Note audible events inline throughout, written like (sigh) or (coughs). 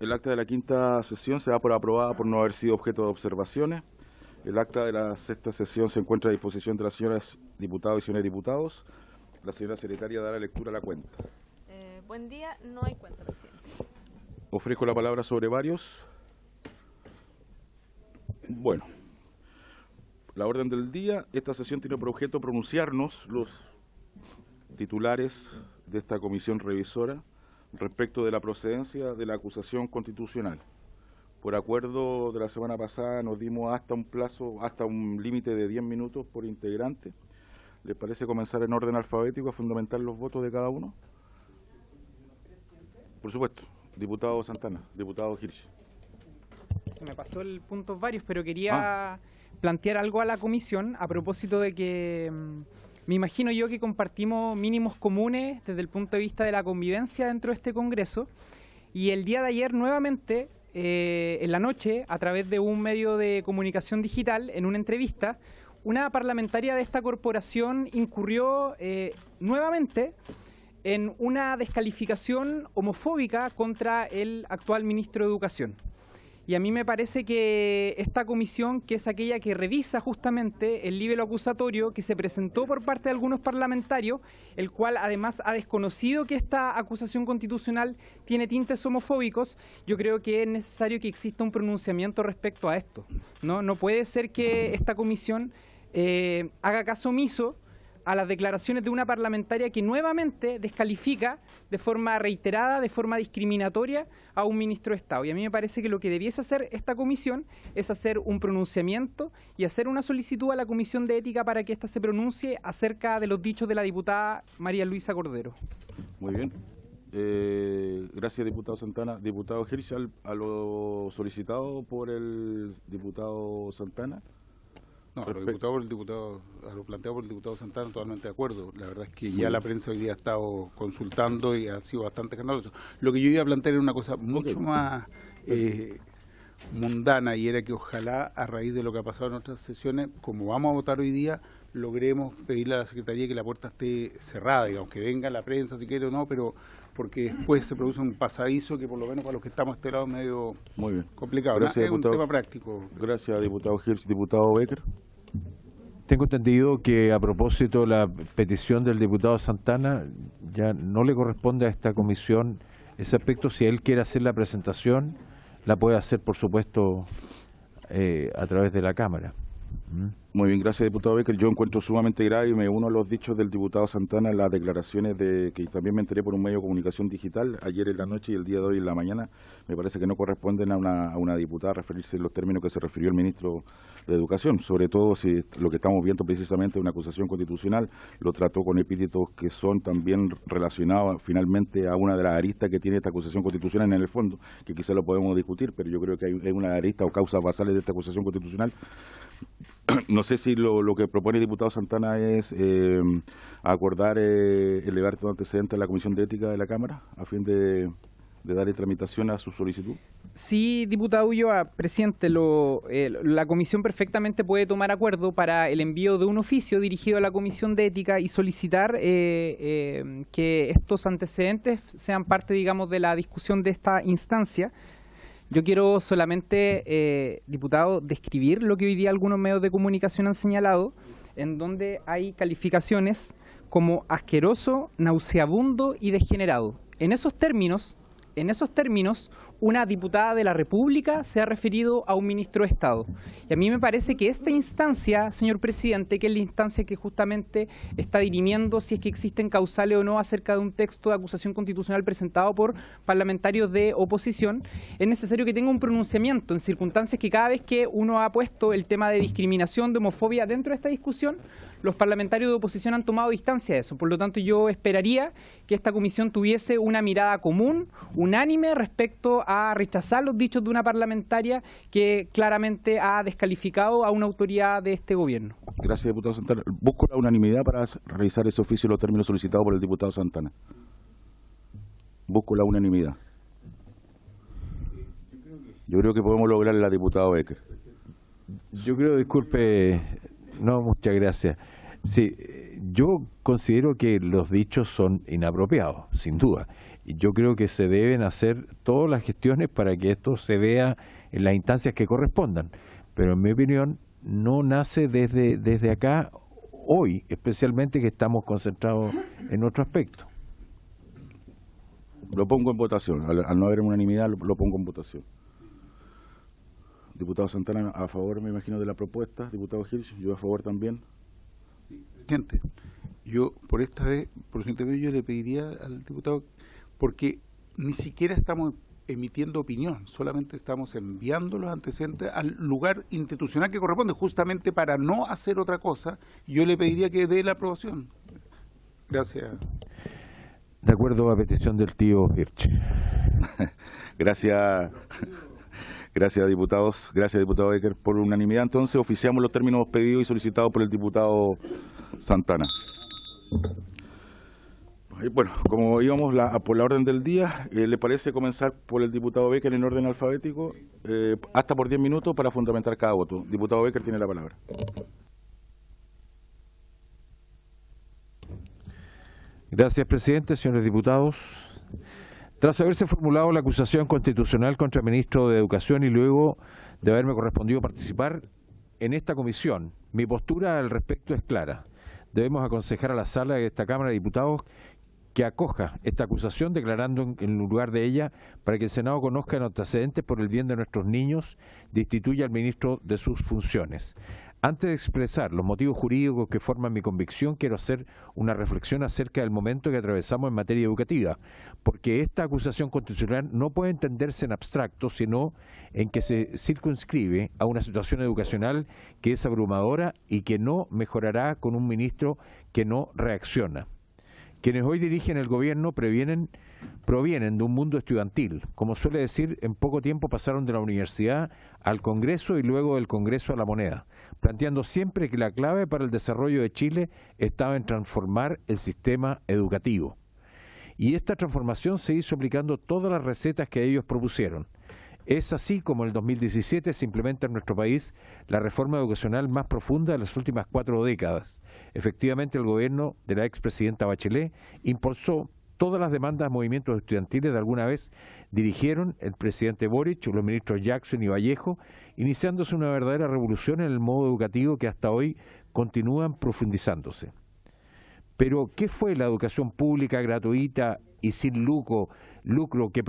El acta de la quinta sesión se da por aprobada por no haber sido objeto de observaciones. El acta de la sexta sesión se encuentra a disposición de las señoras diputadas y señores diputados. La señora secretaria dará lectura a la cuenta. Eh, buen día, no hay cuenta, presidente. Ofrezco la palabra sobre varios. Bueno, la orden del día, esta sesión tiene por objeto pronunciarnos los titulares de esta comisión revisora respecto de la procedencia de la acusación constitucional. Por acuerdo de la semana pasada nos dimos hasta un plazo, hasta un límite de 10 minutos por integrante. ¿Les parece comenzar en orden alfabético a fundamentar los votos de cada uno? Por supuesto. Diputado Santana, diputado Hirsch se me pasó el punto varios, pero quería ah. plantear algo a la comisión a propósito de que mm, me imagino yo que compartimos mínimos comunes desde el punto de vista de la convivencia dentro de este Congreso. Y el día de ayer nuevamente, eh, en la noche, a través de un medio de comunicación digital, en una entrevista, una parlamentaria de esta corporación incurrió eh, nuevamente en una descalificación homofóbica contra el actual ministro de Educación. Y a mí me parece que esta comisión, que es aquella que revisa justamente el nivel acusatorio que se presentó por parte de algunos parlamentarios, el cual además ha desconocido que esta acusación constitucional tiene tintes homofóbicos, yo creo que es necesario que exista un pronunciamiento respecto a esto. No, puede ser que esta comisión eh, haga caso omiso a las declaraciones de una parlamentaria que nuevamente descalifica de forma reiterada, de forma discriminatoria a un ministro de Estado. Y a mí me parece que lo que debiese hacer esta comisión es hacer un pronunciamiento y hacer una solicitud a la Comisión de Ética para que ésta se pronuncie acerca de los dichos de la diputada María Luisa Cordero. Muy bien. Eh, gracias, diputado Santana. Diputado Hirsch, a lo solicitado por el diputado Santana. No, a lo, diputado por el diputado, lo planteado por el diputado Santana, totalmente de acuerdo. La verdad es que ya la prensa hoy día ha estado consultando y ha sido bastante escandaloso Lo que yo iba a plantear era una cosa mucho más eh, mundana y era que ojalá, a raíz de lo que ha pasado en otras sesiones, como vamos a votar hoy día, logremos pedirle a la Secretaría que la puerta esté cerrada, y aunque venga la prensa si quiere o no, pero porque después se produce un pasadizo que por lo menos para los que estamos a este lado es medio complicado. es un tema práctico. Gracias, diputado Hirsch. Diputado Becker. Tengo entendido que a propósito la petición del diputado Santana ya no le corresponde a esta comisión ese aspecto. Si él quiere hacer la presentación, la puede hacer, por supuesto, eh, a través de la Cámara. Muy bien, gracias, diputado Becker. Yo encuentro sumamente grave y me uno de los dichos del diputado Santana las declaraciones de que también me enteré por un medio de comunicación digital ayer en la noche y el día de hoy en la mañana. Me parece que no corresponden a una, a una diputada referirse en los términos que se refirió el ministro de Educación, sobre todo si lo que estamos viendo precisamente es una acusación constitucional, lo trató con epítetos que son también relacionados finalmente a una de las aristas que tiene esta acusación constitucional en el fondo, que quizá lo podemos discutir, pero yo creo que hay una arista o causas basales de esta acusación constitucional (clears throat) no sé si lo, que propone el diputado Santana es eh, acordar eh, elevar todo este antecedente a la Comisión de Ética de la Cámara a fin de, dar darle tramitación a su solicitud. Sí, diputado Ulloa, presidente, lo, eh, la comisión perfectamente puede tomar acuerdo para el envío de un oficio dirigido a la comisión de ética y solicitar eh, que estos antecedentes sean parte, digamos, de la discusión de esta instancia yo quiero solamente, eh, diputado, describir lo que hoy día algunos medios de comunicación han señalado, en donde hay calificaciones como asqueroso, nauseabundo y degenerado. En esos términos, en esos términos, una diputada de la República se ha referido a un ministro de Estado. Y a mí me parece que esta instancia, señor presidente, que es la instancia que justamente está dirimiendo si es que existen causales o no acerca de un texto de acusación constitucional presentado por parlamentarios de oposición, es necesario que tenga un pronunciamiento en circunstancias que cada vez que uno ha puesto el tema de discriminación, de homofobia dentro de esta discusión, los parlamentarios de oposición han tomado distancia de eso. Por lo tanto, yo esperaría que esta comisión tuviese una mirada común, unánime, respecto a rechazar los dichos de una parlamentaria que claramente ha descalificado a una autoridad de este gobierno. Gracias, diputado Santana. Busco la unanimidad para revisar ese oficio en los términos solicitados por el diputado Santana. Busco la unanimidad. Yo creo que podemos lograr la diputada Becker. Yo creo, disculpe, no, muchas gracias. Sí, yo considero que los dichos son inapropiados, sin duda. Y yo creo que se deben hacer todas las gestiones para que esto se vea en las instancias que correspondan. Pero en mi opinión, no nace desde, desde acá hoy, especialmente que estamos concentrados en otro aspecto. Lo pongo en votación. Al, no haber unanimidad, lo pongo en votación. Diputado Santana, a favor, me imagino, de la propuesta. Diputado Hirsch, yo a favor también. presidente, yo por esta vez, por su intervención, yo le pediría al diputado, porque ni siquiera estamos emitiendo opinión, solamente estamos enviando los antecedentes al lugar institucional que corresponde, justamente para no hacer otra cosa, yo le pediría que dé la aprobación. Gracias. De acuerdo a petición del tío Hirsch. (laughs) Gracias. Gracias, diputados. Gracias, diputado Becker, por unanimidad. Entonces, oficiamos los términos pedidos y solicitados por el diputado Santana. Eh, bueno, como íbamos por la orden del día, eh, ¿le parece comenzar por el diputado Becker en orden alfabético? Eh, hasta por 10 minutos para fundamentar cada voto. Diputado Becker tiene la palabra. Gracias, presidente, señores diputados. Tras haberse formulado la acusación constitucional contra el ministro de Educación y luego de haberme correspondido participar en esta comisión, mi postura al respecto es clara. Debemos aconsejar a la sala de esta Cámara de Diputados que acoja esta acusación declarando en lugar de ella para que el Senado conozca los antecedentes por el bien de nuestros niños, destituya al ministro de sus funciones. Antes de expresar los motivos jurídicos que forman mi convicción, quiero hacer una reflexión acerca del momento que atravesamos en materia educativa, porque esta acusación constitucional no puede entenderse en abstracto, sino en que se circunscribe a una situación educacional que es abrumadora y que no mejorará con un ministro que no reacciona. Quienes hoy dirigen el gobierno provienen de un mundo estudiantil. Como suele decir, en poco tiempo pasaron de la universidad al Congreso y luego del Congreso a la moneda planteando siempre que la clave para el desarrollo de Chile estaba en transformar el sistema educativo. Y esta transformación se hizo aplicando todas las recetas que ellos propusieron. Es así como en el 2017 se implementa en nuestro país la reforma educacional más profunda de las últimas cuatro décadas. Efectivamente, el gobierno de la expresidenta Bachelet impulsó todas las demandas movimientos estudiantiles de alguna vez dirigieron el presidente Boric, los ministros Jackson y Vallejo, iniciándose una verdadera revolución en el modo educativo que hasta hoy continúan profundizándose. Pero, ¿qué fue la educación pública gratuita y sin lucro, lucro que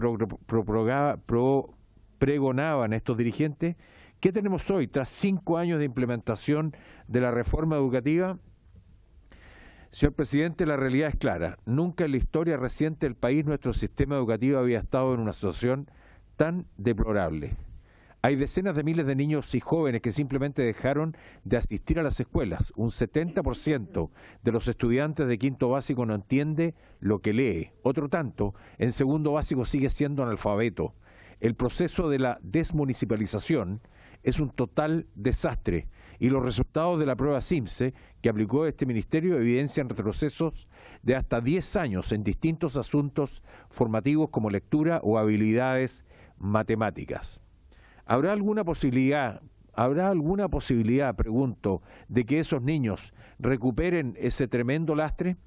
pregonaban estos dirigentes? ¿Qué tenemos hoy tras cinco años de implementación de la reforma educativa? Señor presidente, la realidad es clara. Nunca en la historia reciente del país nuestro sistema educativo había estado en una situación tan deplorable. Hay decenas de miles de niños y jóvenes que simplemente dejaron de asistir a las escuelas. Un 70% de los estudiantes de quinto básico no entiende lo que lee. Otro tanto, en segundo básico sigue siendo analfabeto. El proceso de la desmunicipalización es un total desastre y los resultados de la prueba CIMSE que aplicó este ministerio evidencian retrocesos de hasta 10 años en distintos asuntos formativos como lectura o habilidades matemáticas. ¿Habrá alguna posibilidad, habrá alguna posibilidad, pregunto, de que esos niños recuperen ese tremendo lastre?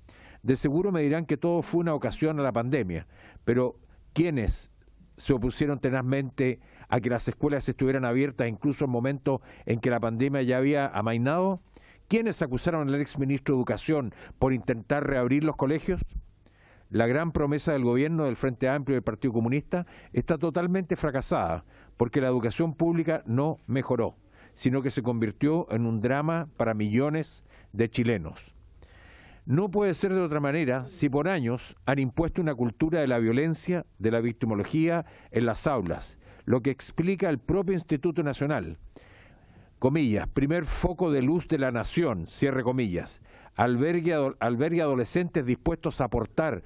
De seguro me dirán que todo fue una ocasión a la pandemia, pero ¿quiénes se opusieron tenazmente a que las escuelas estuvieran abiertas incluso en momentos en que la pandemia ya había amainado? ¿Quiénes acusaron al exministro de Educación por intentar reabrir los colegios? La gran promesa del gobierno del Frente Amplio y del Partido Comunista está totalmente fracasada porque la educación pública no mejoró, sino que se convirtió en un drama para millones de chilenos. No puede ser de otra manera si por años han impuesto una cultura de la violencia, de la victimología en las aulas lo que explica el propio Instituto Nacional. Comillas, primer foco de luz de la nación, cierre comillas. Albergue, albergue adolescentes dispuestos a aportar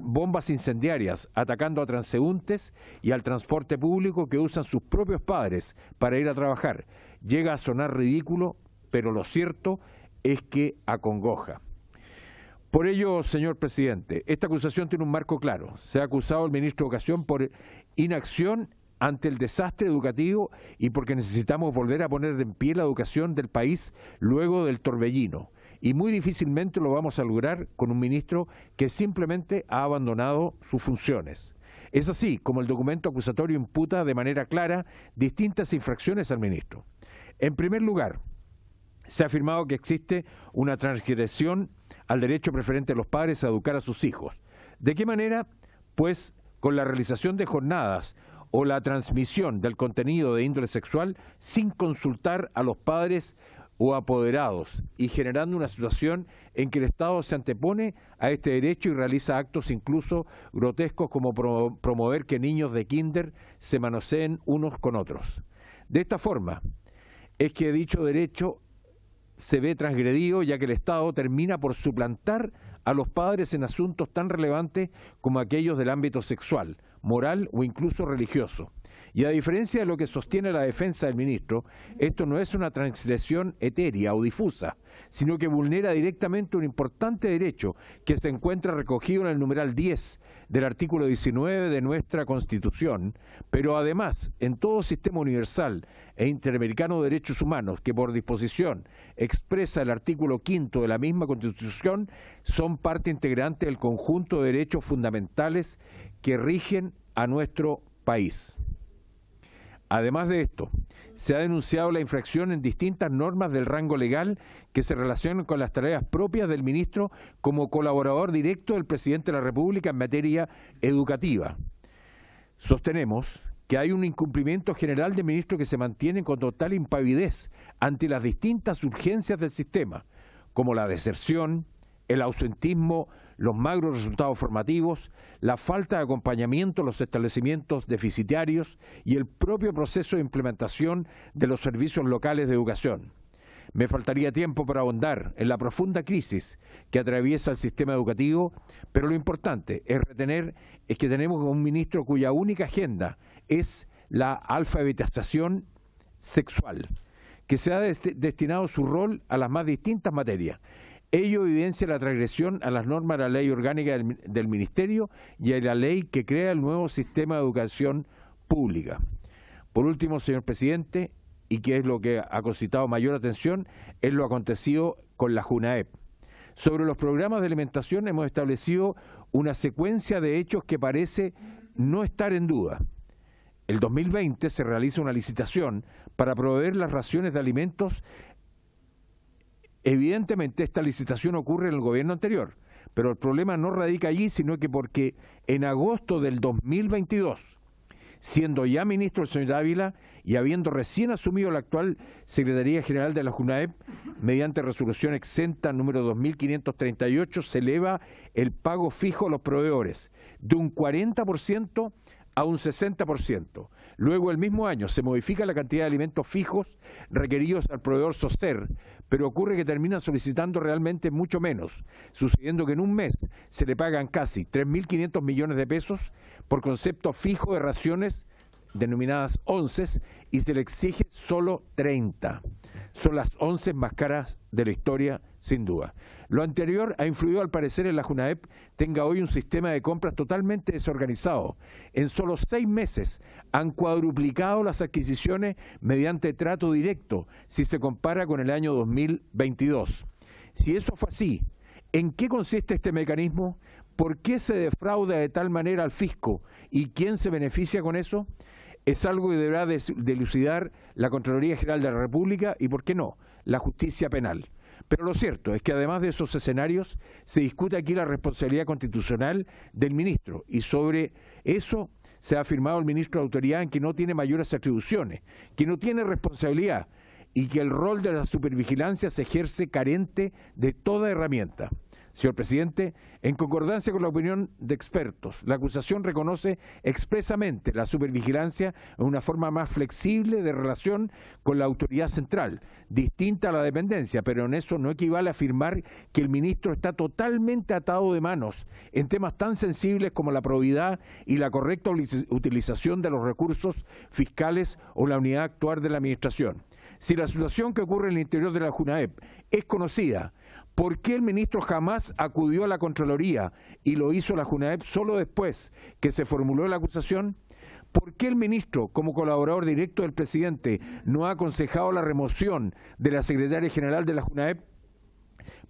bombas incendiarias, atacando a transeúntes y al transporte público que usan sus propios padres para ir a trabajar. Llega a sonar ridículo, pero lo cierto es que acongoja. Por ello, señor presidente, esta acusación tiene un marco claro. Se ha acusado al ministro de Educación por inacción ante el desastre educativo y porque necesitamos volver a poner en pie la educación del país luego del torbellino. Y muy difícilmente lo vamos a lograr con un ministro que simplemente ha abandonado sus funciones. Es así como el documento acusatorio imputa de manera clara distintas infracciones al ministro. En primer lugar, se ha afirmado que existe una transgresión al derecho preferente de los padres a educar a sus hijos. ¿De qué manera? Pues con la realización de jornadas o la transmisión del contenido de índole sexual sin consultar a los padres o apoderados y generando una situación en que el Estado se antepone a este derecho y realiza actos incluso grotescos como promover que niños de kinder se manoseen unos con otros. De esta forma es que dicho derecho se ve transgredido ya que el Estado termina por suplantar a los padres en asuntos tan relevantes como aquellos del ámbito sexual, moral o incluso religioso. Y a diferencia de lo que sostiene la defensa del ministro, esto no es una transgresión etérea o difusa, sino que vulnera directamente un importante derecho que se encuentra recogido en el numeral 10 del artículo 19 de nuestra Constitución, pero además en todo sistema universal e interamericano de derechos humanos que por disposición expresa el artículo 5 de la misma Constitución, son parte integrante del conjunto de derechos fundamentales que rigen a nuestro país. Además de esto, se ha denunciado la infracción en distintas normas del rango legal que se relacionan con las tareas propias del ministro como colaborador directo del presidente de la República en materia educativa. Sostenemos que hay un incumplimiento general del ministro que se mantiene con total impavidez ante las distintas urgencias del sistema, como la deserción, el ausentismo los magros resultados formativos, la falta de acompañamiento a los establecimientos deficitarios y el propio proceso de implementación de los servicios locales de educación. Me faltaría tiempo para ahondar en la profunda crisis que atraviesa el sistema educativo, pero lo importante es retener es que tenemos un ministro cuya única agenda es la alfabetización sexual, que se ha destinado su rol a las más distintas materias, Ello evidencia la transgresión a las normas de la ley orgánica del, Ministerio y a la ley que crea el nuevo sistema de educación pública. Por último, señor presidente, y que es lo que ha concitado mayor atención, es lo acontecido con la JUNAEP. Sobre los programas de alimentación hemos establecido una secuencia de hechos que parece no estar en duda. El 2020 se realiza una licitación para proveer las raciones de alimentos Evidentemente esta licitación ocurre en el gobierno anterior, pero el problema no radica allí, sino que porque en agosto del 2022, siendo ya ministro el señor Dávila y habiendo recién asumido la actual Secretaría General de la JUNAEP, mediante resolución exenta número 2538, se eleva el pago fijo a los proveedores de un 40% a un 60%. Luego, el mismo año, se modifica la cantidad de alimentos fijos requeridos al proveedor soster, pero ocurre que terminan solicitando realmente mucho menos, sucediendo que en un mes se le pagan casi 3.500 millones de pesos por concepto fijo de raciones denominadas ONCES y se le exige solo 30. Son las ONCES más caras de la historia, sin duda. Lo anterior ha influido al parecer en la Junaep tenga hoy un sistema de compras totalmente desorganizado. En solo seis meses han cuadruplicado las adquisiciones mediante trato directo si se compara con el año 2022. Si eso fue así, ¿en qué consiste este mecanismo? ¿Por qué se defrauda de tal manera al fisco? ¿Y quién se beneficia con eso? Es algo que deberá delucidar la Contraloría General de la República y, ¿por qué no?, la justicia penal. Pero lo cierto es que además de esos escenarios, se discute aquí la responsabilidad constitucional del ministro y sobre eso se ha afirmado el ministro de autoridad en que no tiene mayores atribuciones, que no tiene responsabilidad y que el rol de la supervigilancia se ejerce carente de toda herramienta. Señor presidente, en concordancia con la opinión de expertos, la acusación reconoce expresamente la supervigilancia en una forma más flexible de relación con la autoridad central, distinta a la dependencia, pero en eso no equivale a afirmar que el ministro está totalmente atado de manos en temas tan sensibles como la probidad y la correcta utilización de los recursos fiscales o la unidad actual de la administración. Si la situación que ocurre en el interior de la JUNAEP es conocida, ¿Por qué el ministro jamás acudió a la Contraloría y lo hizo la Junaep solo después que se formuló la acusación? ¿Por qué el ministro, como colaborador directo del presidente, no ha aconsejado la remoción de la secretaria general de la Junaep?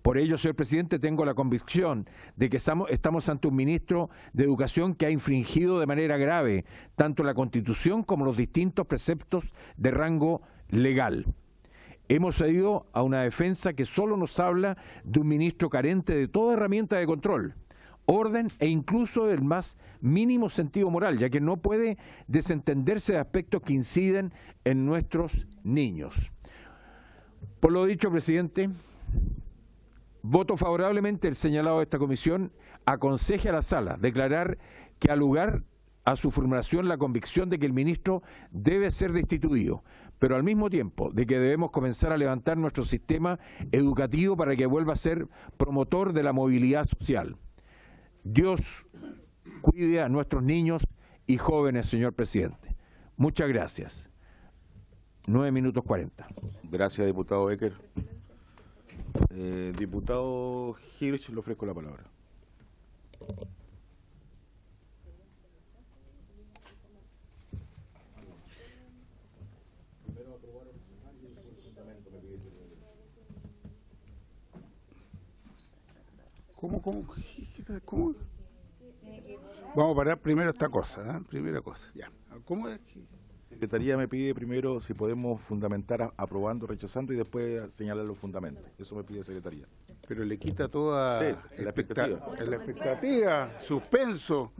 Por ello, señor presidente, tengo la convicción de que estamos, ante un ministro de Educación que ha infringido de manera grave tanto la Constitución como los distintos preceptos de rango legal. Hemos cedido a una defensa que solo nos habla de un ministro carente de toda herramienta de control, orden e incluso del más mínimo sentido moral, ya que no puede desentenderse de aspectos que inciden en nuestros niños. Por lo dicho, presidente, voto favorablemente el señalado de esta comisión, aconseje a la sala declarar que al lugar a su formulación la convicción de que el ministro debe ser destituido, pero al mismo tiempo de que debemos comenzar a levantar nuestro sistema educativo para que vuelva a ser promotor de la movilidad social. Dios cuide a nuestros niños y jóvenes, señor presidente. Muchas gracias. 9 minutos 40. Gracias, diputado Becker. Eh, diputado Hirsch, le ofrezco la palabra. Vamos a parar primero esta cosa, ¿eh? primera cosa, ya. ¿Cómo es que...? Secretaría me pide primero si podemos fundamentar aprobando, rechazando y después señalar los fundamentos. Eso me pide Secretaría. Pero le quita toda la, expectativa. la expectativa, suspenso.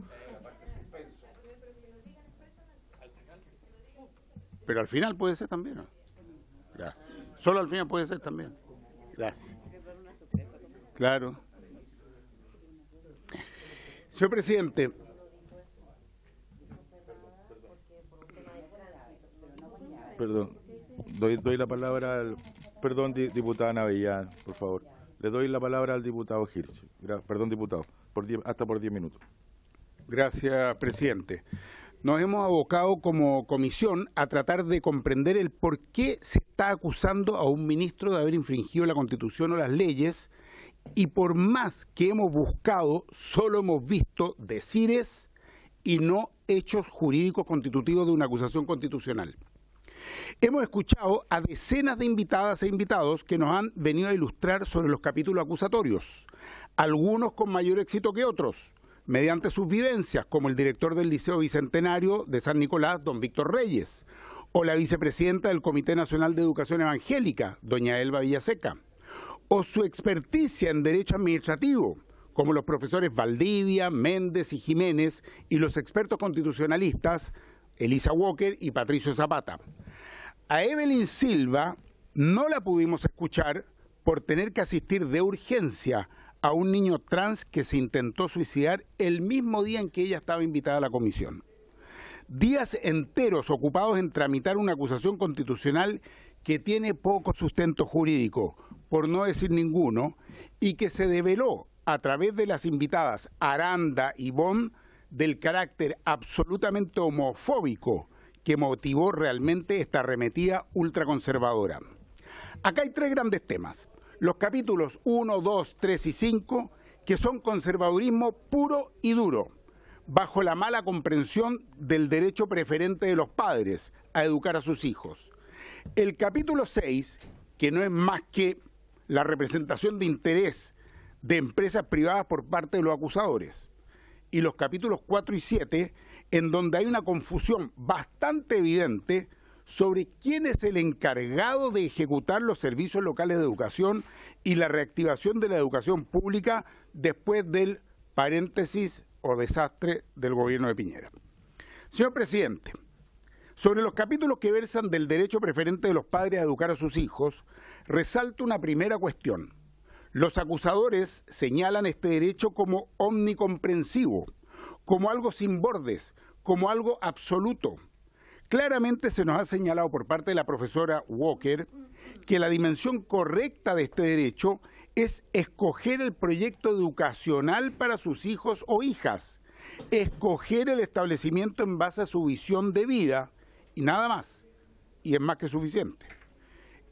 Pero al final puede ser también, Gracias. Solo al final puede ser también. Gracias. Claro. Señor presidente, perdón, doy, doy la palabra al... Perdón, diputada Navellán, por favor. Le doy la palabra al diputado Hirsch. perdón, diputado, hasta por 10 minutos. Gracias, presidente. Nos hemos abocado como comisión a tratar de comprender el por qué se está acusando a un ministro de haber infringido la Constitución o las leyes y por más que hemos buscado, solo hemos visto decires y no hechos jurídicos constitutivos de una acusación constitucional. Hemos escuchado a decenas de invitadas e invitados que nos han venido a ilustrar sobre los capítulos acusatorios, algunos con mayor éxito que otros, mediante sus vivencias, como el director del Liceo Bicentenario de San Nicolás, don Víctor Reyes, o la vicepresidenta del Comité Nacional de Educación Evangélica, doña Elba Villaseca o su experticia en derecho administrativo, como los profesores Valdivia, Méndez y Jiménez y los expertos constitucionalistas Elisa Walker y Patricio Zapata. A Evelyn Silva no la pudimos escuchar por tener que asistir de urgencia a un niño trans que se intentó suicidar el mismo día en que ella estaba invitada a la comisión. Días enteros ocupados en tramitar una acusación constitucional que tiene poco sustento jurídico, por no decir ninguno, y que se develó a través de las invitadas Aranda y Bond del carácter absolutamente homofóbico que motivó realmente esta arremetida ultraconservadora. Acá hay tres grandes temas. Los capítulos 1, 2, 3 y 5, que son conservadurismo puro y duro, bajo la mala comprensión del derecho preferente de los padres a educar a sus hijos. El capítulo 6, que no es más que la representación de interés de empresas privadas por parte de los acusadores y los capítulos 4 y 7 en donde hay una confusión bastante evidente sobre quién es el encargado de ejecutar los servicios locales de educación y la reactivación de la educación pública después del paréntesis o desastre del gobierno de Piñera. Señor presidente, sobre los capítulos que versan del derecho preferente de los padres a educar a sus hijos, Resalto una primera cuestión. Los acusadores señalan este derecho como omnicomprensivo, como algo sin bordes, como algo absoluto. Claramente se nos ha señalado por parte de la profesora Walker que la dimensión correcta de este derecho es escoger el proyecto educacional para sus hijos o hijas, escoger el establecimiento en base a su visión de vida y nada más. Y es más que suficiente.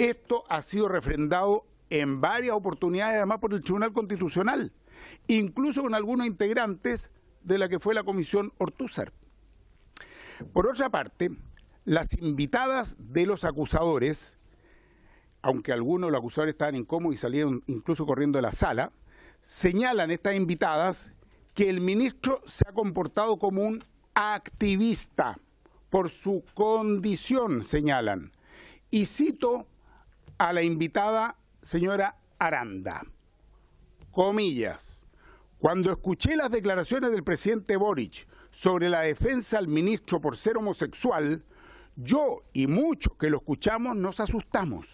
Esto ha sido refrendado en varias oportunidades, además por el Tribunal Constitucional, incluso con algunos integrantes de la que fue la Comisión Ortúzar. Por otra parte, las invitadas de los acusadores, aunque algunos de los acusadores estaban incómodos y salieron incluso corriendo de la sala, señalan estas invitadas que el ministro se ha comportado como un activista por su condición, señalan. Y cito a la invitada señora Aranda. Comillas. Cuando escuché las declaraciones del presidente Boric sobre la defensa al ministro por ser homosexual, yo y muchos que lo escuchamos nos asustamos,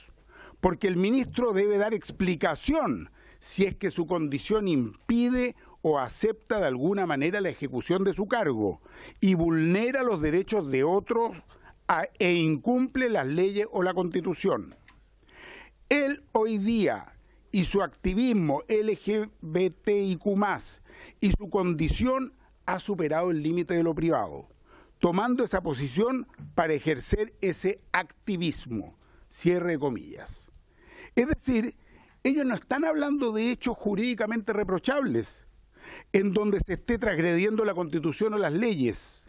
porque el ministro debe dar explicación si es que su condición impide o acepta de alguna manera la ejecución de su cargo y vulnera los derechos de otros e incumple las leyes o la constitución. Él hoy día y su activismo LGBTIQ y su condición ha superado el límite de lo privado, tomando esa posición para ejercer ese activismo, cierre comillas. Es decir, ellos no están hablando de hechos jurídicamente reprochables, en donde se esté transgrediendo la constitución o las leyes,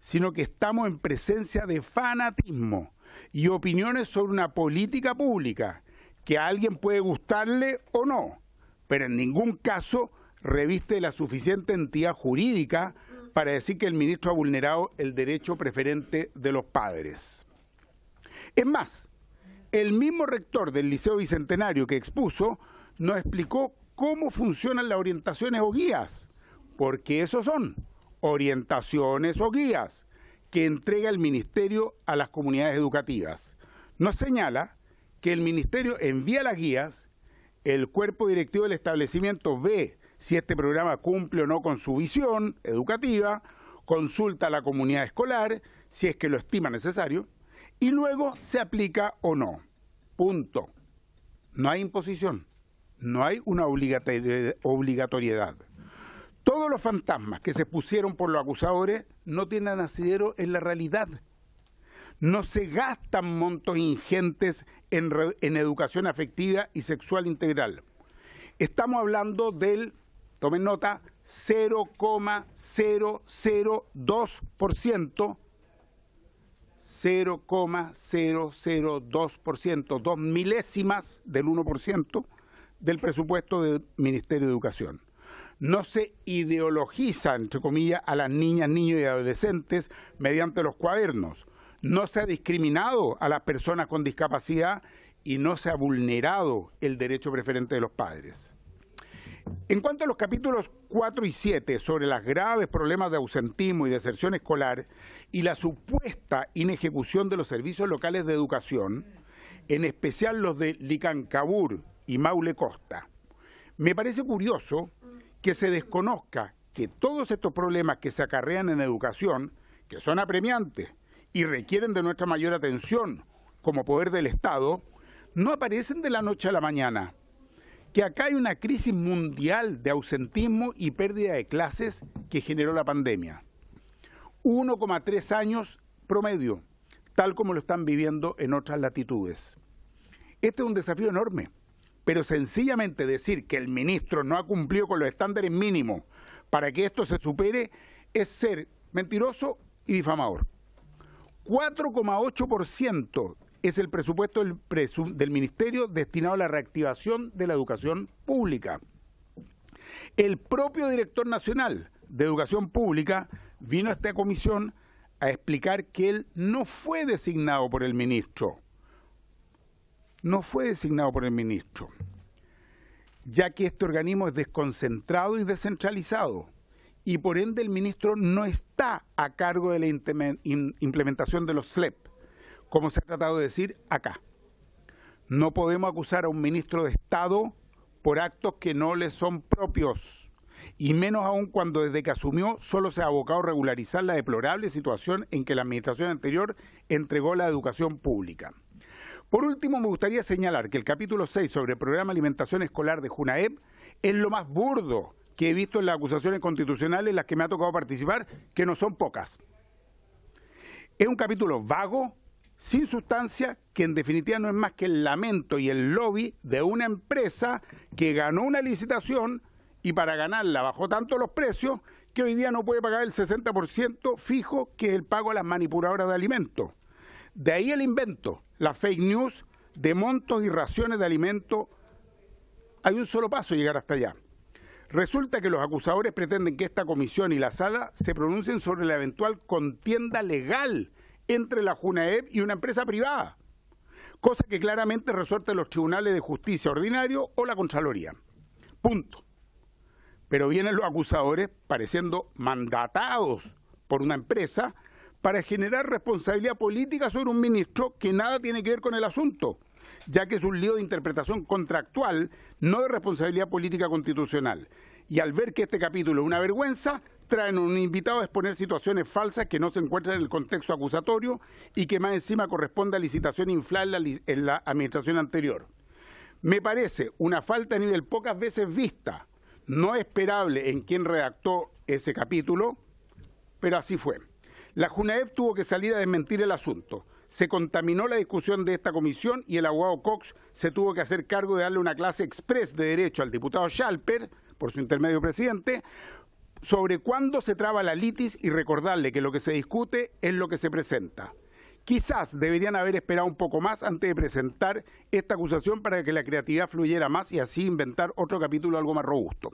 sino que estamos en presencia de fanatismo y opiniones sobre una política pública que a alguien puede gustarle o no, pero en ningún caso reviste la suficiente entidad jurídica para decir que el ministro ha vulnerado el derecho preferente de los padres. Es más, el mismo rector del Liceo Bicentenario que expuso nos explicó cómo funcionan las orientaciones o guías, porque eso son orientaciones o guías que entrega el Ministerio a las comunidades educativas. Nos señala que el ministerio envía las guías, el cuerpo directivo del establecimiento ve si este programa cumple o no con su visión educativa, consulta a la comunidad escolar si es que lo estima necesario, y luego se aplica o no. Punto. No hay imposición, no hay una obligatoriedad. Todos los fantasmas que se pusieron por los acusadores no tienen asidero en la realidad no se gastan montos ingentes en, educación afectiva y sexual integral. Estamos hablando del, tomen nota, 0,002%, 0,002%, dos milésimas del 1% del presupuesto del Ministerio de Educación. No se ideologiza, entre comillas, a las niñas, niños y adolescentes mediante los cuadernos no se ha discriminado a las personas con discapacidad y no se ha vulnerado el derecho preferente de los padres. En cuanto a los capítulos 4 y 7 sobre los graves problemas de ausentismo y deserción escolar y la supuesta inejecución de los servicios locales de educación, en especial los de Licancabur y Maule Costa, me parece curioso que se desconozca que todos estos problemas que se acarrean en educación, que son apremiantes, y requieren de nuestra mayor atención como poder del Estado, no aparecen de la noche a la mañana. Que acá hay una crisis mundial de ausentismo y pérdida de clases que generó la pandemia. 1,3 años promedio, tal como lo están viviendo en otras latitudes. Este es un desafío enorme, pero sencillamente decir que el ministro no ha cumplido con los estándares mínimos para que esto se supere es ser mentiroso y difamador. 4,8% es el presupuesto del, Ministerio destinado a la reactivación de la educación pública. El propio director nacional de Educación Pública vino a esta comisión a explicar que él no fue designado por el ministro. No fue designado por el ministro, ya que este organismo es desconcentrado y descentralizado y por ende el ministro no está a cargo de la implementación de los SLEP, como se ha tratado de decir acá. No podemos acusar a un ministro de Estado por actos que no le son propios, y menos aún cuando desde que asumió solo se ha abocado a regularizar la deplorable situación en que la administración anterior entregó la educación pública. Por último, me gustaría señalar que el capítulo 6 sobre el programa de alimentación escolar de Junaeb es lo más burdo que he visto en las acusaciones constitucionales en las que me ha tocado participar, que no son pocas. Es un capítulo vago, sin sustancia, que en definitiva no es más que el lamento y el lobby de una empresa que ganó una licitación y para ganarla bajó tanto los precios que hoy día no puede pagar el 60% fijo que es el pago a las manipuladoras de alimentos. De ahí el invento, la fake news de montos y raciones de alimentos. Hay un solo paso llegar hasta allá. Resulta que los acusadores pretenden que esta comisión y la sala se pronuncien sobre la eventual contienda legal entre la Junaeb y una empresa privada, cosa que claramente resuelta los tribunales de justicia ordinario o la Contraloría. Punto. Pero vienen los acusadores pareciendo mandatados por una empresa para generar responsabilidad política sobre un ministro que nada tiene que ver con el asunto ya que es un lío de interpretación contractual, no de responsabilidad política constitucional. Y al ver que este capítulo es una vergüenza, traen un invitado a exponer situaciones falsas que no se encuentran en el contexto acusatorio y que más encima corresponde a licitación inflada en la, administración anterior. Me parece una falta de nivel pocas veces vista, no esperable en quien redactó ese capítulo, pero así fue. La JUNAEP tuvo que salir a desmentir el asunto se contaminó la discusión de esta comisión y el abogado Cox se tuvo que hacer cargo de darle una clase express de derecho al diputado Schalper, por su intermedio presidente, sobre cuándo se traba la litis y recordarle que lo que se discute es lo que se presenta. Quizás deberían haber esperado un poco más antes de presentar esta acusación para que la creatividad fluyera más y así inventar otro capítulo algo más robusto.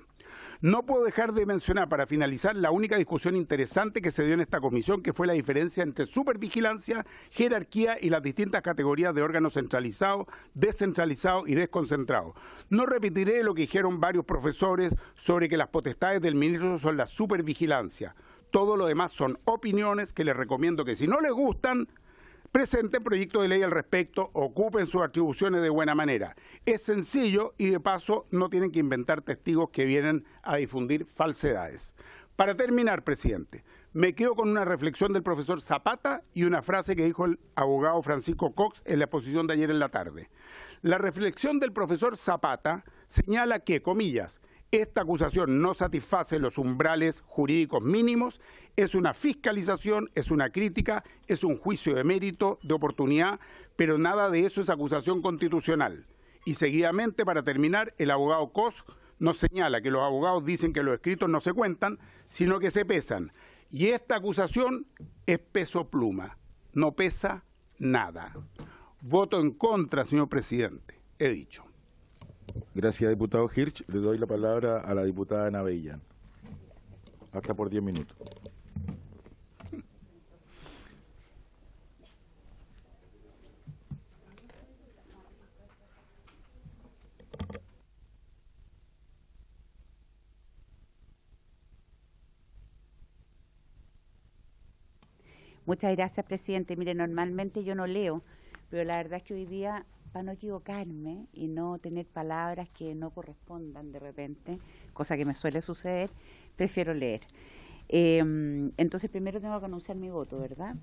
No puedo dejar de mencionar, para finalizar, la única discusión interesante que se dio en esta comisión, que fue la diferencia entre supervigilancia, jerarquía y las distintas categorías de órganos centralizados, descentralizados y desconcentrados. No repetiré lo que dijeron varios profesores sobre que las potestades del ministro son la supervigilancia. Todo lo demás son opiniones que les recomiendo que si no les gustan, presenten proyecto de ley al respecto, ocupen sus atribuciones de buena manera. Es sencillo y de paso no tienen que inventar testigos que vienen a difundir falsedades. Para terminar, presidente, me quedo con una reflexión del profesor Zapata y una frase que dijo el abogado Francisco Cox en la exposición de ayer en la tarde. La reflexión del profesor Zapata señala que, comillas, esta acusación no satisface los umbrales jurídicos mínimos es una fiscalización, es una crítica, es un juicio de mérito, de oportunidad, pero nada de eso es acusación constitucional. Y seguidamente, para terminar, el abogado Cos nos señala que los abogados dicen que los escritos no se cuentan, sino que se pesan. Y esta acusación es peso pluma, no pesa nada. Voto en contra, señor presidente, he dicho. Gracias, diputado Hirsch. Le doy la palabra a la diputada Ana Hasta por diez minutos. Muchas gracias, presidente. Mire, normalmente yo no leo, pero la verdad es que hoy día, para no equivocarme y no tener palabras que no correspondan de repente, cosa que me suele suceder, prefiero leer. Em, entonces, primero tengo que anunciar mi voto, ¿verdad?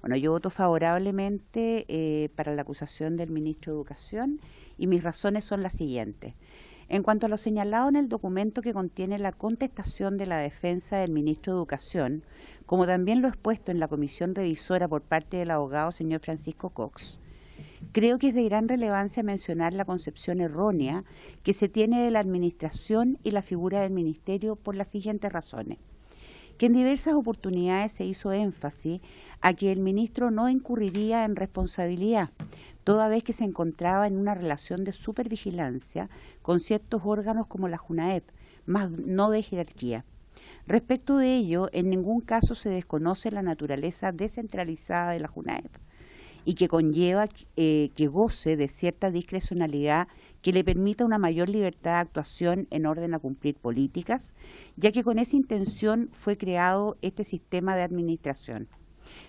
Bueno, yo voto favorablemente eh, para la acusación del ministro de Educación y mis razones son las siguientes. En cuanto a lo señalado en el documento que contiene la contestación de la defensa del ministro de Educación, como también lo expuesto en la comisión revisora por parte del abogado señor Francisco Cox, creo que es de gran relevancia mencionar la concepción errónea que se tiene de la administración y la figura del ministerio por las siguientes razones que en diversas oportunidades se hizo énfasis a que el ministro no incurriría en responsabilidad, toda vez que se encontraba en una relación de supervigilancia con ciertos órganos como la JUNAEP, más no de jerarquía. Respecto de ello, en ningún caso se desconoce la naturaleza descentralizada de la JUNAEP y que conlleva eh, que goce de cierta discrecionalidad que le permita una mayor libertad de actuación en orden a cumplir políticas, ya que con esa intención fue creado este sistema de administración.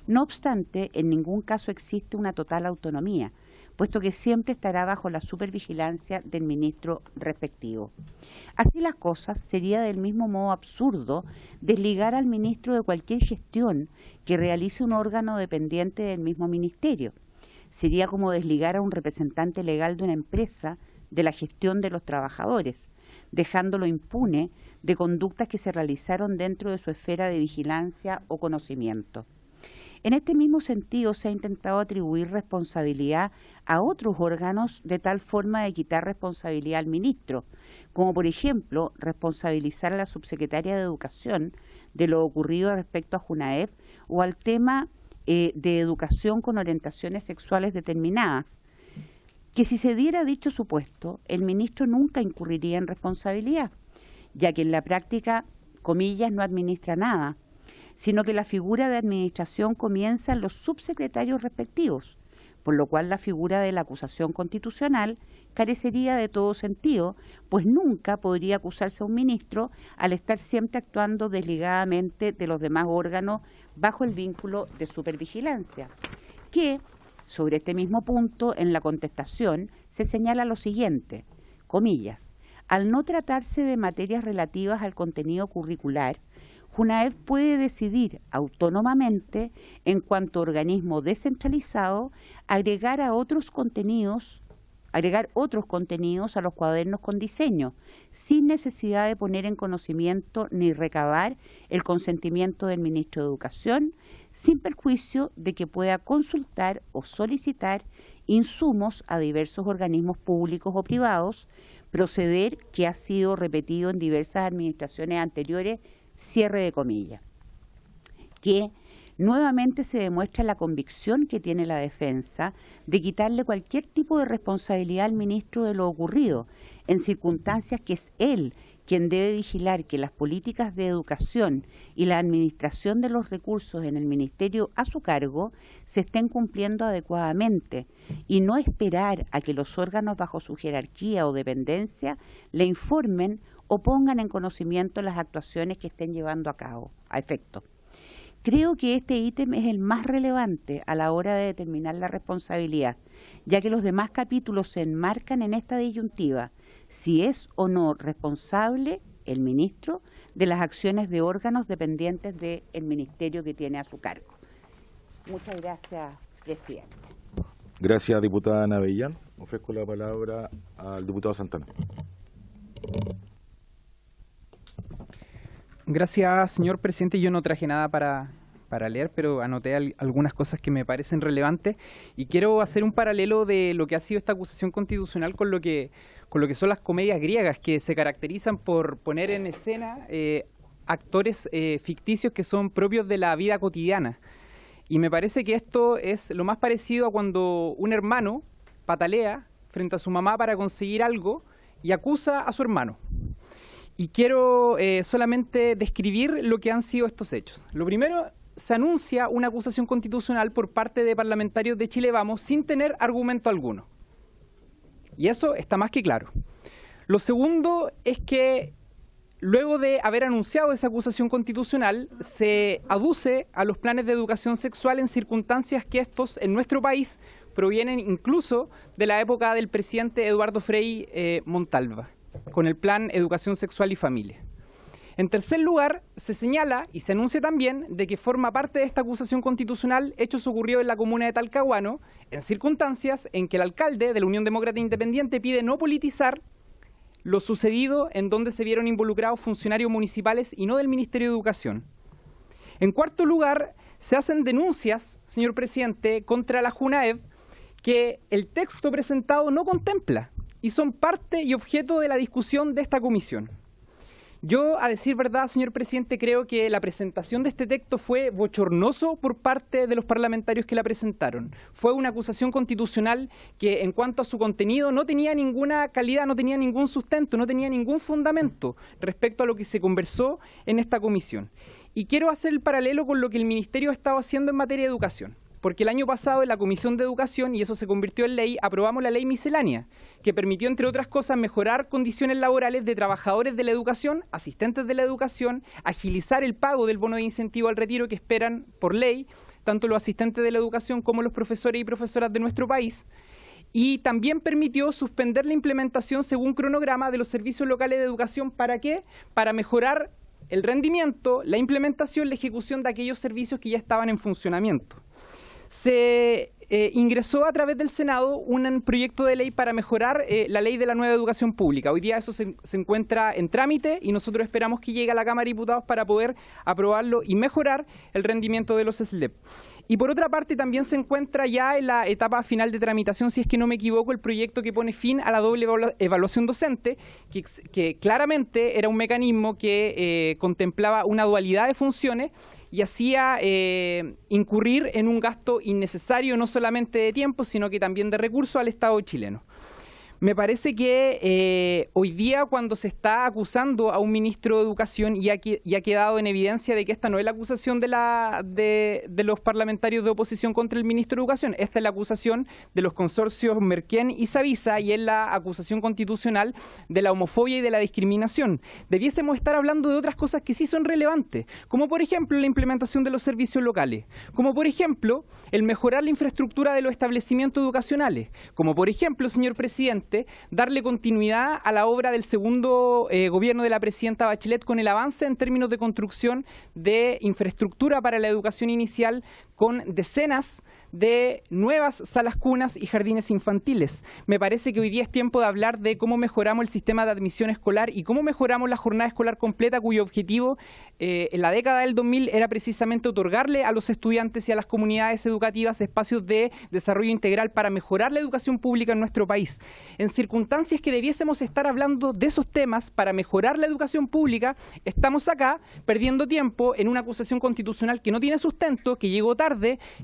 No obstante, en ningún caso existe una total autonomía, puesto que siempre estará bajo la supervigilancia del ministro respectivo. Así las cosas, sería del mismo modo absurdo desligar al ministro de cualquier gestión que realice un órgano dependiente del mismo ministerio. Sería como desligar a un representante legal de una empresa de la gestión de los trabajadores, dejándolo impune de conductas que se realizaron dentro de su esfera de vigilancia o conocimiento. En este mismo sentido, se ha intentado atribuir responsabilidad a otros órganos de tal forma de quitar responsabilidad al ministro, como por ejemplo responsabilizar a la subsecretaria de Educación de lo ocurrido respecto a Junaef o al tema eh, de educación con orientaciones sexuales determinadas, que si se diera dicho supuesto, el ministro nunca incurriría en responsabilidad, ya que en la práctica, comillas, no administra nada, sino que la figura de administración comienza en los subsecretarios respectivos, por lo cual la figura de la acusación constitucional carecería de todo sentido, pues nunca podría acusarse a un ministro al estar siempre actuando desligadamente de los demás órganos bajo el vínculo de supervigilancia, que sobre este mismo punto, en la contestación se señala lo siguiente, comillas, al no tratarse de materias relativas al contenido curricular, Junaev puede decidir autónomamente, en cuanto organismo descentralizado, agregar a otros contenidos agregar otros contenidos a los cuadernos con diseño, sin necesidad de poner en conocimiento ni recabar el consentimiento del ministro de Educación, sin perjuicio de que pueda consultar o solicitar insumos a diversos organismos públicos o privados, proceder que ha sido repetido en diversas administraciones anteriores, cierre de comillas. Que nuevamente se demuestra la convicción que tiene la defensa de quitarle cualquier tipo de responsabilidad al ministro de lo ocurrido, en circunstancias que es él quien debe vigilar que las políticas de educación y la administración de los recursos en el ministerio a su cargo se estén cumpliendo adecuadamente y no esperar a que los órganos bajo su jerarquía o dependencia le informen o pongan en conocimiento las actuaciones que estén llevando a cabo, a efecto. Creo que este ítem es el más relevante a la hora de determinar la responsabilidad, ya que los demás capítulos se enmarcan en esta disyuntiva si es o no responsable el ministro de las acciones de órganos dependientes del ministerio que tiene a su cargo. Muchas gracias, presidente. Gracias, diputada Navellán. Ofrezco la palabra al diputado Santana. Gracias, señor presidente. Yo no traje nada para, leer, pero anoté algunas cosas que me parecen relevantes y quiero hacer un paralelo de lo que ha sido esta acusación constitucional con lo que con lo que son las comedias griegas, que se caracterizan por poner en escena eh, actores eh, ficticios que son propios de la vida cotidiana. Y me parece que esto es lo más parecido a cuando un hermano patalea frente a su mamá para conseguir algo y acusa a su hermano. Y quiero eh, solamente describir lo que han sido estos hechos. Lo primero, se anuncia una acusación constitucional por parte de parlamentarios de Chile Vamos sin tener argumento alguno. Y eso está más que claro. Lo segundo es que luego de haber anunciado esa acusación constitucional, se aduce a los planes de educación sexual en circunstancias que estos en nuestro país provienen incluso de la época del presidente Eduardo Frei eh, Montalva, con el plan Educación Sexual y Familia. En tercer lugar, se señala y se anuncia también de que forma parte de esta acusación constitucional hechos ocurridos en la comuna de Talcahuano, en circunstancias en que el alcalde de la Unión Demócrata Independiente pide no politizar lo sucedido en donde se vieron involucrados funcionarios municipales y no del Ministerio de Educación. En cuarto lugar, se hacen denuncias, señor presidente, contra la Junaev que el texto presentado no contempla y son parte y objeto de la discusión de esta comisión. Yo, a decir verdad, señor presidente, creo que la presentación de este texto fue bochornoso por parte de los parlamentarios que la presentaron. Fue una acusación constitucional que, en cuanto a su contenido, no tenía ninguna calidad, no tenía ningún sustento, no tenía ningún fundamento respecto a lo que se conversó en esta comisión. Y quiero hacer el paralelo con lo que el Ministerio ha estado haciendo en materia de educación. Porque el año pasado en la Comisión de Educación, y eso se convirtió en ley, aprobamos la ley miscelánea, que permitió, entre otras cosas, mejorar condiciones laborales de trabajadores de la educación, asistentes de la educación, agilizar el pago del bono de incentivo al retiro que esperan por ley, tanto los asistentes de la educación como los profesores y profesoras de nuestro país y también permitió suspender la implementación según cronograma de los servicios locales de educación. ¿Para qué? Para mejorar el rendimiento, la implementación, la ejecución de aquellos servicios que ya estaban en funcionamiento se eh, ingresó a través del Senado un proyecto de ley para mejorar eh, la ley de la nueva educación pública. Hoy día eso se, encuentra en trámite y nosotros esperamos que llegue a la Cámara de Diputados para poder aprobarlo y mejorar el rendimiento de los SLEP. Y por otra parte también se encuentra ya en la etapa final de tramitación, si es que no me equivoco, el proyecto que pone fin a la doble evaluación docente, que, claramente era un mecanismo que eh, contemplaba una dualidad de funciones y hacía eh, incurrir en un gasto innecesario no solamente de tiempo, sino que también de recursos al Estado chileno. Me parece que eh, hoy día cuando se está acusando a un ministro de Educación y ha, quedado en evidencia de que esta no es la acusación de, de, los parlamentarios de oposición contra el ministro de Educación, esta es la acusación de los consorcios Merquén y Savisa y es la acusación constitucional de la homofobia y de la discriminación. Debiésemos estar hablando de otras cosas que sí son relevantes, como por ejemplo la implementación de los servicios locales, como por ejemplo el mejorar la infraestructura de los establecimientos educacionales, como por ejemplo, señor presidente, darle continuidad a la obra del segundo eh, gobierno de la presidenta Bachelet con el avance en términos de construcción de infraestructura para la educación inicial, con decenas de nuevas salas cunas y jardines infantiles. Me parece que hoy día es tiempo de hablar de cómo mejoramos el sistema de admisión escolar y cómo mejoramos la jornada escolar completa, cuyo objetivo eh, en la década del 2000 era precisamente otorgarle a los estudiantes y a las comunidades educativas espacios de desarrollo integral para mejorar la educación pública en nuestro país. En circunstancias que debiésemos estar hablando de esos temas para mejorar la educación pública, estamos acá perdiendo tiempo en una acusación constitucional que no tiene sustento, que llegó tarde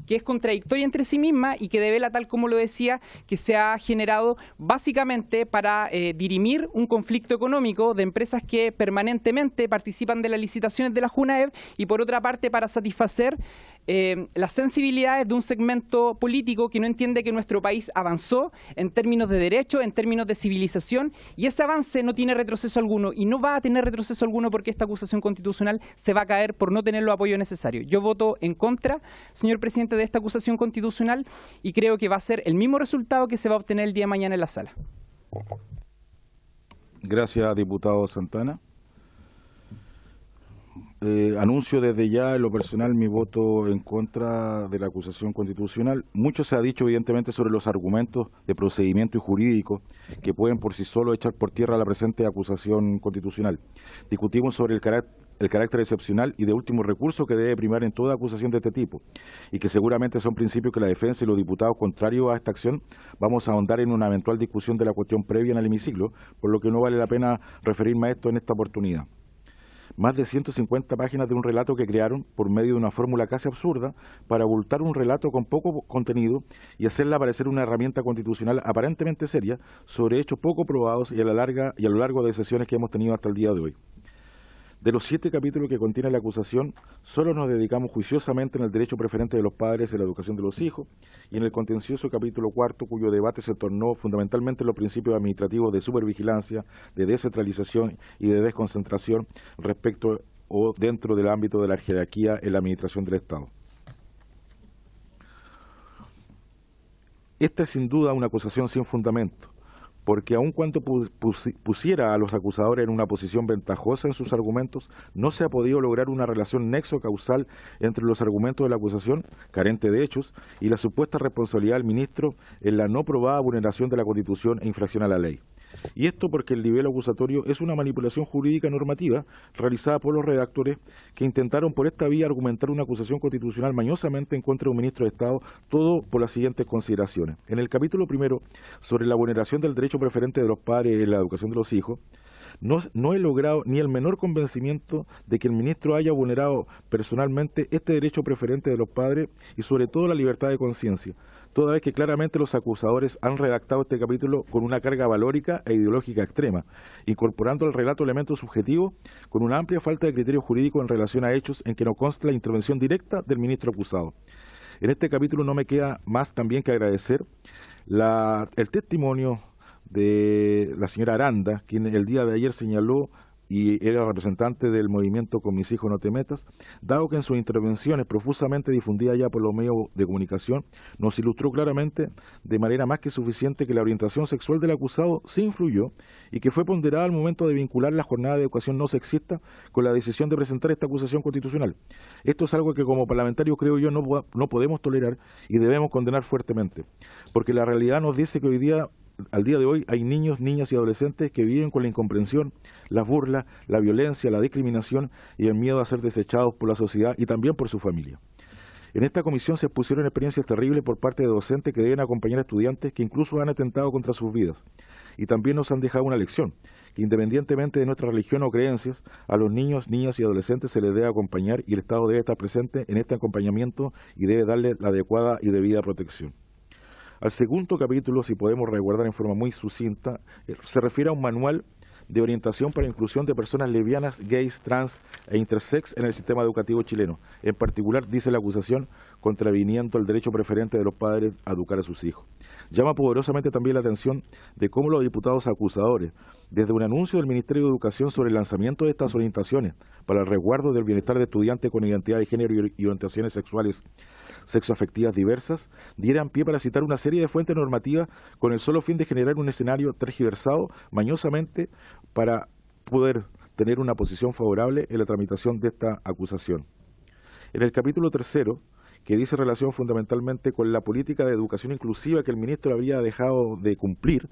que es contradictoria entre sí misma y que devela, tal como lo decía, que se ha generado básicamente para eh, dirimir un conflicto económico de empresas que permanentemente participan de las licitaciones de la Junaev y por otra parte para satisfacer eh, las sensibilidades de un segmento político que no entiende que nuestro país avanzó en términos de derechos, en términos de civilización, y ese avance no tiene retroceso alguno, y no va a tener retroceso alguno porque esta acusación constitucional se va a caer por no tener los apoyos necesarios. Yo voto en contra, señor presidente, de esta acusación constitucional, y creo que va a ser el mismo resultado que se va a obtener el día de mañana en la sala. Gracias, diputado Santana. Eh, anuncio desde ya en lo personal mi voto en contra de la acusación constitucional. Mucho se ha dicho evidentemente sobre los argumentos de procedimiento y jurídico que pueden por sí solo echar por tierra la presente acusación constitucional. Discutimos sobre el el carácter excepcional y de último recurso que debe primar en toda acusación de este tipo, y que seguramente son principios que la defensa y los diputados contrarios a esta acción vamos a ahondar en una eventual discusión de la cuestión previa en el hemiciclo, por lo que no vale la pena referirme a esto en esta oportunidad más de 150 páginas de un relato que crearon por medio de una fórmula casi absurda para abultar un relato con poco contenido y hacerla parecer una herramienta constitucional aparentemente seria sobre hechos poco probados y a, la larga, y a lo largo de sesiones que hemos tenido hasta el día de hoy. De los siete capítulos que contiene la acusación, solo nos dedicamos juiciosamente en el derecho preferente de los padres en la educación de los hijos y en el contencioso capítulo cuarto, cuyo debate se tornó fundamentalmente en los principios administrativos de supervigilancia, de descentralización y de desconcentración respecto o dentro del ámbito de la jerarquía en la administración del Estado. Esta es sin duda una acusación sin fundamento, porque aun cuanto pusiera a los acusadores en una posición ventajosa en sus argumentos, no se ha podido lograr una relación nexo causal entre los argumentos de la acusación, carente de hechos, y la supuesta responsabilidad del ministro en la no probada vulneración de la Constitución e infracción a la ley. Y esto porque el nivel acusatorio es una manipulación jurídica normativa realizada por los redactores que intentaron por esta vía argumentar una acusación constitucional mañosamente en contra de un ministro de Estado, todo por las siguientes consideraciones. En el capítulo primero, sobre la vulneración del derecho preferente de los padres en la educación de los hijos, no, no, he logrado ni el menor convencimiento de que el ministro haya vulnerado personalmente este derecho preferente de los padres y sobre todo la libertad de conciencia, toda vez que claramente los acusadores han redactado este capítulo con una carga valórica e ideológica extrema, incorporando al relato elementos subjetivos con una amplia falta de criterio jurídico en relación a hechos en que no consta la intervención directa del ministro acusado. En este capítulo no me queda más también que agradecer el testimonio de la señora Aranda, quien el día de ayer señaló y era representante del movimiento Con mis hijos no te metas, dado que en sus intervenciones profusamente difundidas ya por los medios de comunicación, nos ilustró claramente de manera más que suficiente que la orientación sexual del acusado sí influyó y que fue ponderada al momento de vincular la jornada de educación no sexista con la decisión de presentar esta acusación constitucional. Esto es algo que como parlamentario creo yo no, no podemos tolerar y debemos condenar fuertemente, porque la realidad nos dice que hoy día al día de hoy hay niños, niñas y adolescentes que viven con la incomprensión, la burla, la violencia, la discriminación y el miedo a ser desechados por la sociedad y también por su familia. En esta comisión se expusieron experiencias terribles por parte de docentes que deben acompañar a estudiantes que incluso han atentado contra sus vidas. Y también nos han dejado una lección, que independientemente de nuestra religión o creencias, a los niños, niñas y adolescentes se les debe acompañar y el Estado debe estar presente en este acompañamiento y debe darle la adecuada y debida protección. Al segundo capítulo, si podemos resguardar en forma muy sucinta, eh, se refiere a un manual de orientación para inclusión de personas lesbianas, gays, trans e intersex en el sistema educativo chileno. En particular, dice la acusación, contraviniendo el derecho preferente de los padres a educar a sus hijos. Llama poderosamente también la atención de cómo los diputados acusadores, desde un anuncio del Ministerio de Educación sobre el lanzamiento de estas orientaciones para el resguardo del bienestar de estudiantes con identidad de género y orientaciones sexuales, sexoafectivas diversas dieran pie para citar una serie de fuentes normativas con el solo fin de generar un escenario tergiversado mañosamente para poder tener una posición favorable en la tramitación de esta acusación. En el capítulo tercero, que dice relación fundamentalmente con la política de educación inclusiva que el ministro habría dejado de cumplir,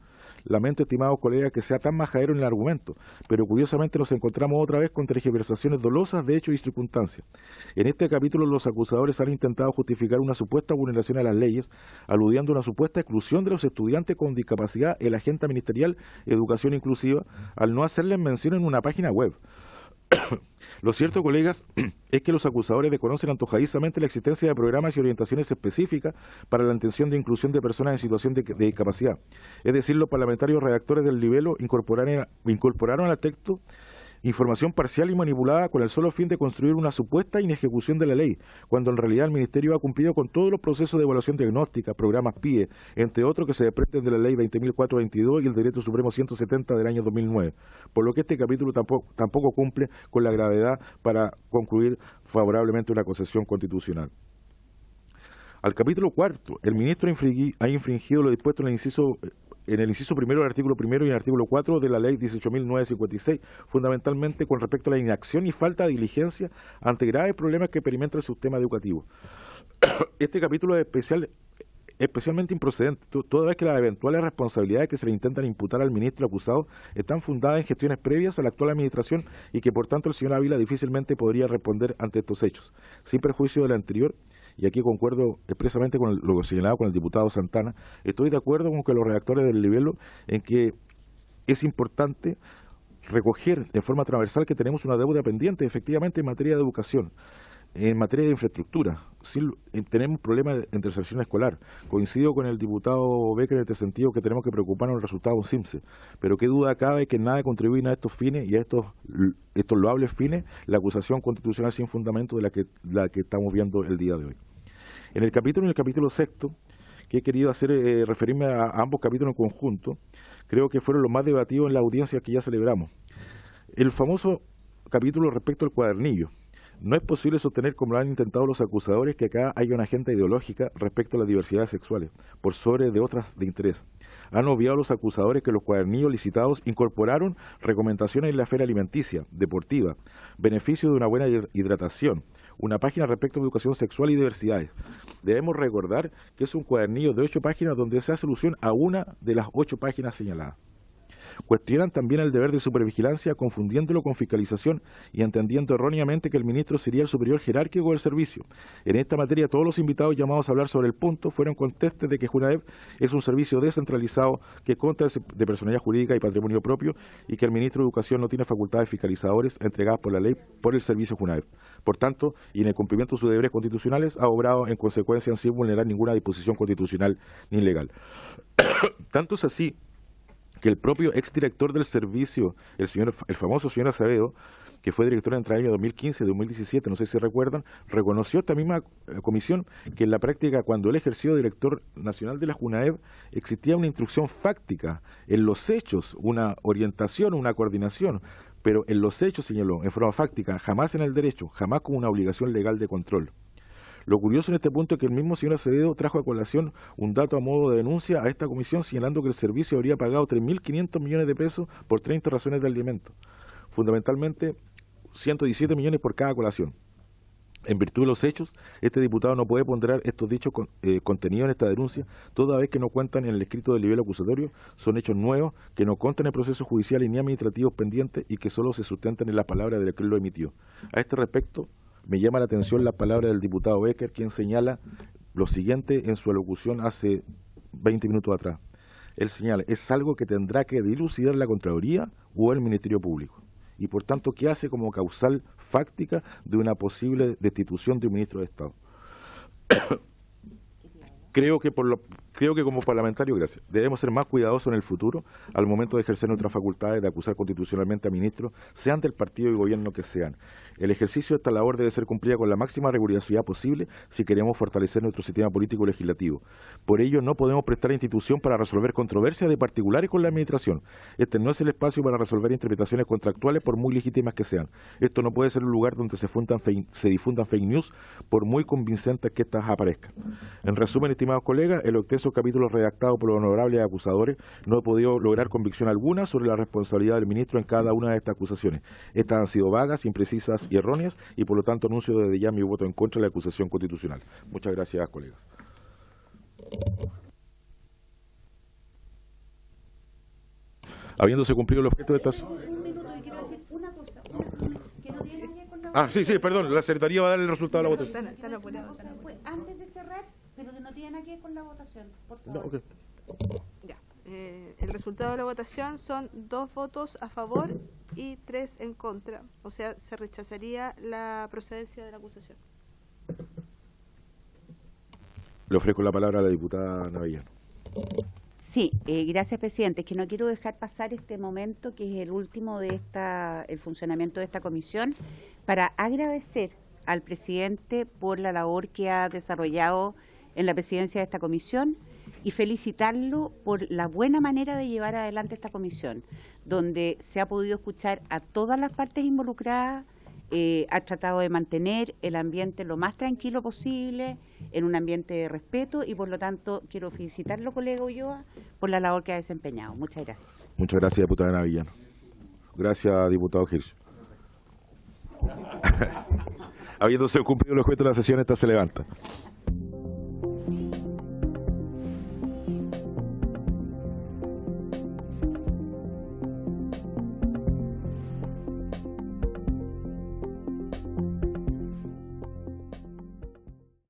Lamento, estimados colegas, que sea tan majadero en el argumento, pero curiosamente nos encontramos otra vez con tergiversaciones dolosas de hecho y circunstancias. En este capítulo los acusadores han intentado justificar una supuesta vulneración a las leyes, aludiendo a una supuesta exclusión de los estudiantes con discapacidad en la agenda ministerial Educación Inclusiva, al no hacerles mención en una página web. (coughs) Lo cierto, colegas, (coughs) es que los acusadores desconocen antojadizamente la existencia de programas y orientaciones específicas para la intención de inclusión de personas en situación de, discapacidad. Es decir, los parlamentarios redactores del libelo incorporaron, incorporaron al texto información parcial y manipulada con el solo fin de construir una supuesta inejecución de la ley, cuando en realidad el Ministerio ha cumplido con todos los procesos de evaluación diagnóstica, programas PIE, entre otros que se desprenden de la Ley 20.422 y el Derecho Supremo 170 del año 2009, por lo que este capítulo tampoco, tampoco cumple con la gravedad para concluir favorablemente una concesión constitucional. Al capítulo cuarto, el ministro ha infringido lo dispuesto en el inciso en el inciso primero del artículo primero y en el artículo cuatro de la ley 18.956, fundamentalmente con respecto a la inacción y falta de diligencia ante graves problemas que experimenta el sistema educativo. (coughs) Este capítulo es especialmente improcedente, toda vez que las eventuales responsabilidades que se le intentan imputar al ministro acusado están fundadas en gestiones previas a la actual administración y que por tanto el señor Ávila difícilmente podría responder ante estos hechos. Sin perjuicio de lo anterior, y aquí concuerdo expresamente con lo señalado con el diputado Santana, estoy de acuerdo con que los redactores del libelo en que es importante recoger de forma transversal que tenemos una deuda pendiente efectivamente en materia de educación en materia de infraestructura. Eh, tenemos problemas de intersección escolar. Coincido con el diputado Becker en este sentido que tenemos que preocuparnos del resultado de CIMSE. Pero qué duda cabe que nada contribuye a estos fines y a estos, estos loables fines la acusación constitucional sin fundamento de la que, la que estamos viendo el día de hoy. En el capítulo, en el capítulo sexto, que he querido hacer eh, referirme a, ambos capítulos en conjunto, creo que fueron los más debatidos en la audiencia que ya celebramos. El famoso capítulo respecto al cuadernillo. No es posible sostener, como lo han intentado los acusadores, que acá hay una agenda ideológica respecto a las diversidades sexuales, por sobre de otras de interés. Han obviado los acusadores que los cuadernillos licitados incorporaron recomendaciones en la esfera alimenticia, deportiva, beneficio de una buena hidratación, una página respecto a educación sexual y diversidades. Debemos recordar que es un cuadernillo de ocho páginas donde se hace solución a una de las ocho páginas señaladas cuestionan también el deber de supervigilancia confundiéndolo con fiscalización y entendiendo erróneamente que el ministro sería el superior jerárquico del servicio. En esta materia todos los invitados llamados a hablar sobre el punto fueron contestes de que Junaev es un servicio descentralizado que consta de personalidad jurídica y patrimonio propio y que el ministro de Educación no tiene facultades fiscalizadores entregadas por la ley por el servicio Junaev. Por tanto, y en el cumplimiento de sus deberes constitucionales, ha obrado en consecuencia sin vulnerar ninguna disposición constitucional ni legal. (coughs) Tanto es así que el propio exdirector del servicio, el señor el famoso señor Acevedo, que fue director entre el año 2015 y 2017, no sé si recuerdan, reconoció esta misma eh, comisión que en la práctica, cuando él ejerció director nacional de la Junaeb, existía una instrucción fáctica en los hechos, una orientación, una coordinación, pero en los hechos, señaló, en forma fáctica, jamás en el derecho, jamás con una obligación legal de control. Lo curioso en este punto es que el mismo señor Acevedo trajo a colación un dato a modo de denuncia a esta comisión señalando que el servicio habría pagado 3.500 millones de pesos por 30 raciones de alimento. fundamentalmente 117 millones por cada colación. En virtud de los hechos, este diputado no puede ponderar estos dichos eh, contenidos en esta denuncia, toda vez que no cuentan en el escrito del nivel acusatorio, son hechos nuevos que no constan en el proceso judicial ni administrativos pendientes y que solo se sustentan en las palabras del que lo emitió. A este respecto, me llama la atención la palabra del diputado Becker, quien señala lo siguiente en su alocución hace 20 minutos atrás. Él señala, es algo que tendrá que dilucidar la Contraloría o el Ministerio Público. Y por tanto, ¿qué hace como causal fáctica de una posible destitución de un ministro de Estado? (coughs) Creo que por lo, creo que como parlamentario, gracias, debemos ser más cuidadosos en el futuro al momento de ejercer nuestras facultades de acusar constitucionalmente a ministros, sean del partido y gobierno que sean. El ejercicio de esta labor debe ser cumplida con la máxima regularidad posible si queremos fortalecer nuestro sistema político legislativo. Por ello, no podemos prestar institución para resolver controversias de particulares con la administración. Este no es el espacio para resolver interpretaciones contractuales, por muy legítimas que sean. Esto no puede ser un lugar donde se, se difundan fake news, por muy convincentes que estas aparezcan. En resumen, estimados colegas, el capítulos redactados por los honorables acusadores, no he podido lograr convicción alguna sobre la responsabilidad del ministro en cada una de estas acusaciones. Estas han sido vagas, imprecisas y erróneas, y por lo tanto anuncio desde ya mi voto en contra de la acusación constitucional. Muchas gracias, colegas. Habiéndose cumplido el objeto de estas... Ah, sí, sí, perdón, la Secretaría va a dar el resultado de la votación con la votación, eh, el resultado de la votación son dos votos a favor y tres en contra. O sea, se rechazaría la procedencia de la acusación. Le ofrezco la palabra a la diputada Navellano. Sí, eh, gracias, presidente. Es que no quiero dejar pasar este momento, que es el último de esta, el funcionamiento de esta comisión, para agradecer al presidente por la labor que ha desarrollado en la presidencia de esta comisión y felicitarlo por la buena manera de llevar adelante esta comisión, donde se ha podido escuchar a todas las partes involucradas, eh, ha tratado de mantener el ambiente lo más tranquilo posible, en un ambiente de respeto y por lo tanto quiero felicitarlo, colega Ulloa, por la labor que ha desempeñado. Muchas gracias. Muchas gracias, diputada Navillano. Gracias, diputado Hirsch. (laughs) Habiéndose cumplido los cuentos de la sesión, esta se levanta. Thank you.